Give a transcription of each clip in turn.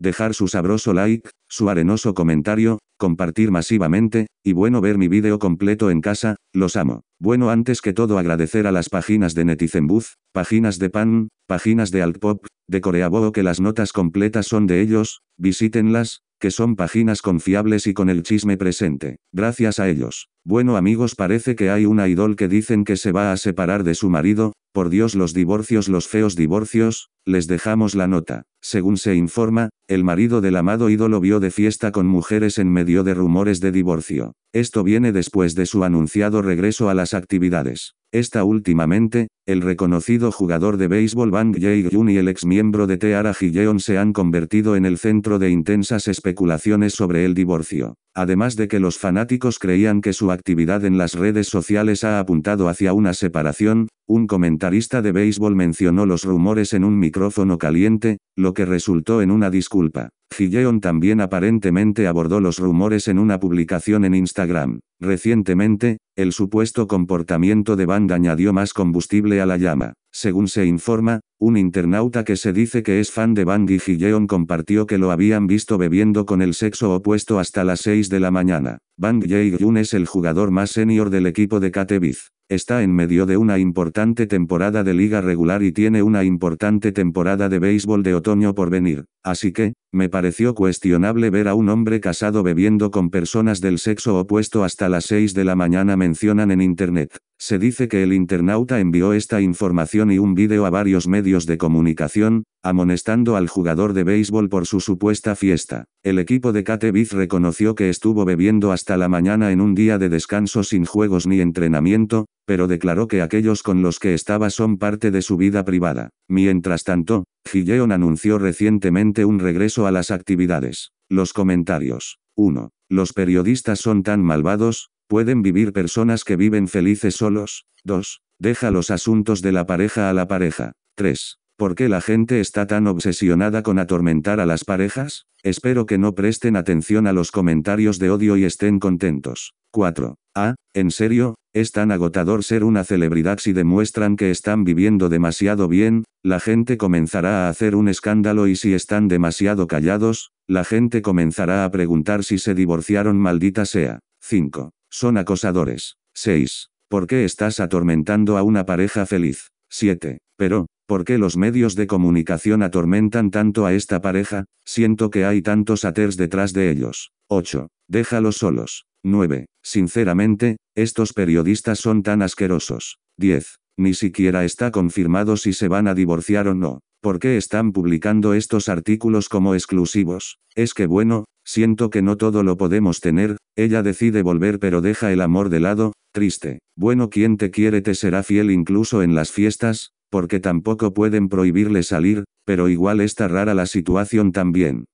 dejar su sabroso like, su arenoso comentario, compartir masivamente, y bueno ver mi vídeo completo en casa, los amo. Bueno antes que todo agradecer a las páginas de Netizenbuzz, páginas de Pan, páginas de Altpop, de Coreaboo que las notas completas son de ellos, visítenlas, que son páginas confiables y con el chisme presente. Gracias a ellos. Bueno amigos parece que hay una idol que dicen que se va a separar de su marido, por Dios los divorcios los feos divorcios, les dejamos la nota. Según se informa, el marido del amado ídolo vio de fiesta con mujeres en medio de rumores de divorcio. Esto viene después de su anunciado regreso a las actividades. Esta últimamente, el reconocido jugador de béisbol Bang Jae-yoon y el ex miembro de Teara Higeon se han convertido en el centro de intensas especulaciones sobre el divorcio. Además de que los fanáticos creían que su actividad en las redes sociales ha apuntado hacia una separación, un comentarista de béisbol mencionó los rumores en un micrófono caliente, lo que resultó en una disculpa. Gilleon también aparentemente abordó los rumores en una publicación en Instagram. Recientemente, el supuesto comportamiento de banda añadió más combustible a la llama. Según se informa, un internauta que se dice que es fan de Bang y compartió que lo habían visto bebiendo con el sexo opuesto hasta las 6 de la mañana. Bang Jae-yun es el jugador más senior del equipo de Katowice. Está en medio de una importante temporada de liga regular y tiene una importante temporada de béisbol de otoño por venir. Así que, me pareció cuestionable ver a un hombre casado bebiendo con personas del sexo opuesto hasta las 6 de la mañana mencionan en internet. Se dice que el internauta envió esta información y un vídeo a varios medios de comunicación, amonestando al jugador de béisbol por su supuesta fiesta. El equipo de Katebiz reconoció que estuvo bebiendo hasta la mañana en un día de descanso sin juegos ni entrenamiento, pero declaró que aquellos con los que estaba son parte de su vida privada. Mientras tanto, Gilleon anunció recientemente un regreso a las actividades. Los comentarios. 1. Los periodistas son tan malvados, ¿Pueden vivir personas que viven felices solos? 2. Deja los asuntos de la pareja a la pareja. 3. ¿Por qué la gente está tan obsesionada con atormentar a las parejas? Espero que no presten atención a los comentarios de odio y estén contentos. 4. Ah, ¿en serio? Es tan agotador ser una celebridad si demuestran que están viviendo demasiado bien, la gente comenzará a hacer un escándalo y si están demasiado callados, la gente comenzará a preguntar si se divorciaron maldita sea. 5. Son acosadores. 6. ¿Por qué estás atormentando a una pareja feliz? 7. Pero, ¿por qué los medios de comunicación atormentan tanto a esta pareja? Siento que hay tantos haters detrás de ellos. 8. Déjalos solos. 9. Sinceramente, estos periodistas son tan asquerosos. 10. Ni siquiera está confirmado si se van a divorciar o no. ¿Por qué están publicando estos artículos como exclusivos? Es que bueno, Siento que no todo lo podemos tener, ella decide volver pero deja el amor de lado, triste. Bueno, quien te quiere te será fiel incluso en las fiestas, porque tampoco pueden prohibirle salir, pero igual está rara la situación también.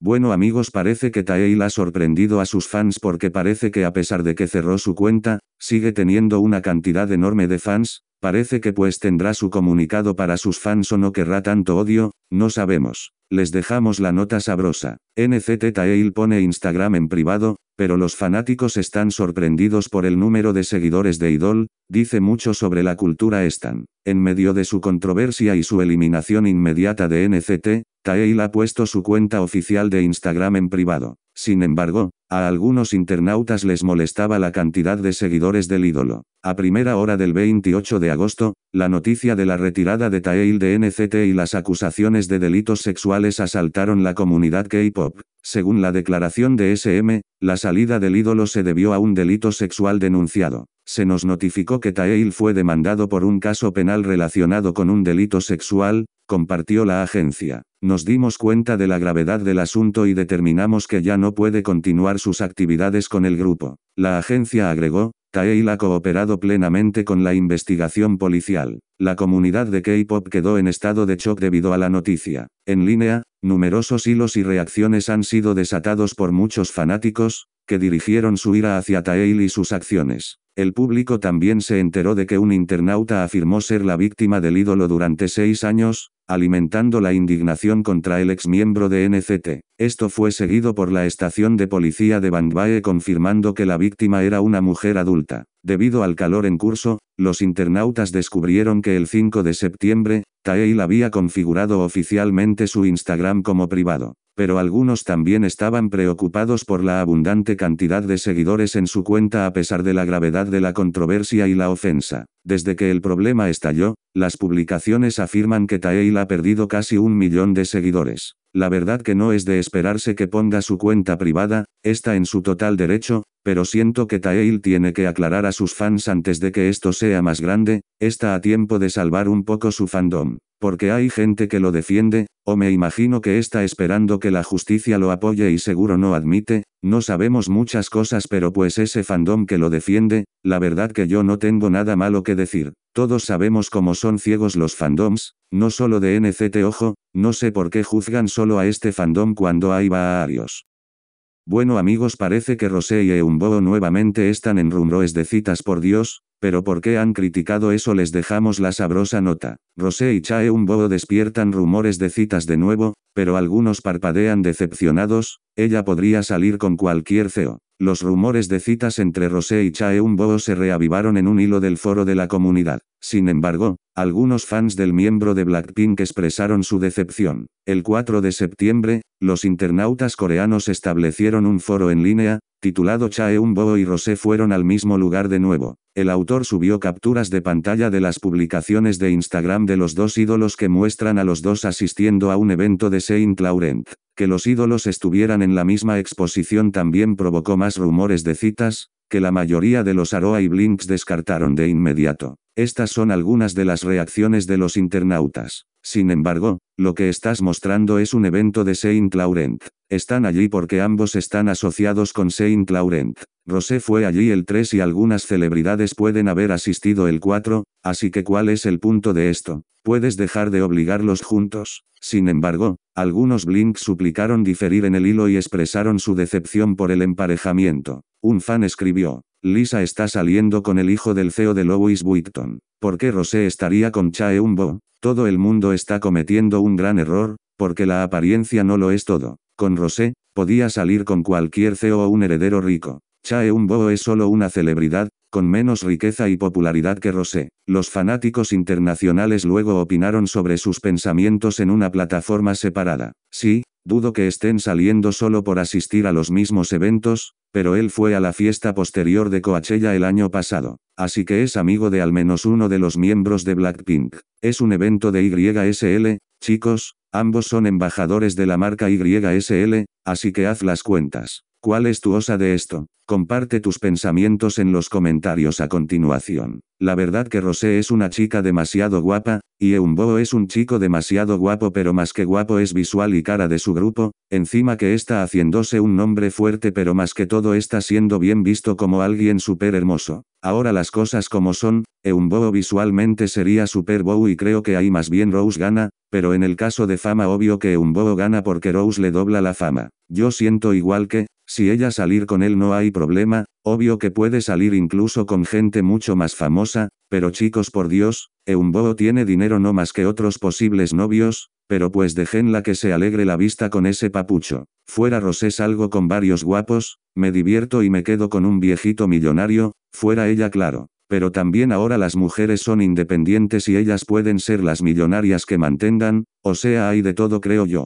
Bueno amigos parece que Taeil ha sorprendido a sus fans porque parece que a pesar de que cerró su cuenta, sigue teniendo una cantidad enorme de fans, Parece que pues tendrá su comunicado para sus fans o no querrá tanto odio, no sabemos. Les dejamos la nota sabrosa. NCT TAEIL pone Instagram en privado, pero los fanáticos están sorprendidos por el número de seguidores de Idol, dice mucho sobre la cultura Stan. En medio de su controversia y su eliminación inmediata de NCT, Taeil ha puesto su cuenta oficial de Instagram en privado. Sin embargo, a algunos internautas les molestaba la cantidad de seguidores del ídolo. A primera hora del 28 de agosto, la noticia de la retirada de Taeil de NCT y las acusaciones de delitos sexuales asaltaron la comunidad K-pop. Según la declaración de SM, la salida del ídolo se debió a un delito sexual denunciado. Se nos notificó que Taeil fue demandado por un caso penal relacionado con un delito sexual, compartió la agencia. Nos dimos cuenta de la gravedad del asunto y determinamos que ya no puede continuar sus actividades con el grupo. La agencia agregó, Taeil ha cooperado plenamente con la investigación policial. La comunidad de K-pop quedó en estado de shock debido a la noticia. En línea, numerosos hilos y reacciones han sido desatados por muchos fanáticos, que dirigieron su ira hacia Taeil y sus acciones. El público también se enteró de que un internauta afirmó ser la víctima del ídolo durante seis años, alimentando la indignación contra el ex miembro de NCT. Esto fue seguido por la estación de policía de Bangbae confirmando que la víctima era una mujer adulta. Debido al calor en curso, los internautas descubrieron que el 5 de septiembre, Taeil había configurado oficialmente su Instagram como privado pero algunos también estaban preocupados por la abundante cantidad de seguidores en su cuenta a pesar de la gravedad de la controversia y la ofensa. Desde que el problema estalló, las publicaciones afirman que Taeil ha perdido casi un millón de seguidores. La verdad que no es de esperarse que ponga su cuenta privada, está en su total derecho, pero siento que Taeil tiene que aclarar a sus fans antes de que esto sea más grande, está a tiempo de salvar un poco su fandom. Porque hay gente que lo defiende, o me imagino que está esperando que la justicia lo apoye y seguro no admite, no sabemos muchas cosas pero pues ese fandom que lo defiende, la verdad que yo no tengo nada malo que decir, todos sabemos cómo son ciegos los fandoms, no solo de NCT ojo, no sé por qué juzgan solo a este fandom cuando hay varios. Bueno amigos parece que Rosé y Eumbo nuevamente están en rumores de citas por Dios, pero ¿por qué han criticado eso? Les dejamos la sabrosa nota. Rosé y Cha despiertan rumores de citas de nuevo, pero algunos parpadean decepcionados, ella podría salir con cualquier CEO. Los rumores de citas entre Rosé y Cha se reavivaron en un hilo del foro de la comunidad. Sin embargo, algunos fans del miembro de Blackpink expresaron su decepción. El 4 de septiembre, los internautas coreanos establecieron un foro en línea, titulado Eun-bo y Rosé fueron al mismo lugar de nuevo. El autor subió capturas de pantalla de las publicaciones de Instagram de los dos ídolos que muestran a los dos asistiendo a un evento de Saint Laurent. Que los ídolos estuvieran en la misma exposición también provocó más rumores de citas, que la mayoría de los Aroa y Blinks descartaron de inmediato. Estas son algunas de las reacciones de los internautas. Sin embargo, lo que estás mostrando es un evento de Saint Laurent. Están allí porque ambos están asociados con Saint Laurent. Rosé fue allí el 3 y algunas celebridades pueden haber asistido el 4, así que ¿cuál es el punto de esto? ¿Puedes dejar de obligarlos juntos? Sin embargo, algunos Blink suplicaron diferir en el hilo y expresaron su decepción por el emparejamiento. Un fan escribió, Lisa está saliendo con el hijo del CEO de Louis Vuitton. ¿Por qué Rosé estaría con Chae Bo? Todo el mundo está cometiendo un gran error, porque la apariencia no lo es todo. Con Rosé, podía salir con cualquier CEO o un heredero rico. Chae Bo es solo una celebridad, con menos riqueza y popularidad que Rosé. Los fanáticos internacionales luego opinaron sobre sus pensamientos en una plataforma separada. Sí, dudo que estén saliendo solo por asistir a los mismos eventos, pero él fue a la fiesta posterior de Coachella el año pasado, así que es amigo de al menos uno de los miembros de Blackpink. Es un evento de YSL, chicos, ambos son embajadores de la marca YSL, así que haz las cuentas. ¿Cuál es tu osa de esto? Comparte tus pensamientos en los comentarios a continuación. La verdad que Rosé es una chica demasiado guapa, y Eumbo es un chico demasiado guapo pero más que guapo es visual y cara de su grupo, encima que está haciéndose un nombre fuerte pero más que todo está siendo bien visto como alguien súper hermoso. Ahora las cosas como son, Eumbo visualmente sería Super Bow y creo que ahí más bien Rose gana, pero en el caso de fama obvio que Eumbo gana porque Rose le dobla la fama. Yo siento igual que, si ella salir con él no hay problema, obvio que puede salir incluso con gente mucho más famosa, pero chicos por Dios, Eumbo tiene dinero no más que otros posibles novios, pero pues dejenla que se alegre la vista con ese papucho. Fuera Rosé salgo con varios guapos, me divierto y me quedo con un viejito millonario, fuera ella claro. Pero también ahora las mujeres son independientes y ellas pueden ser las millonarias que mantengan, o sea hay de todo creo yo.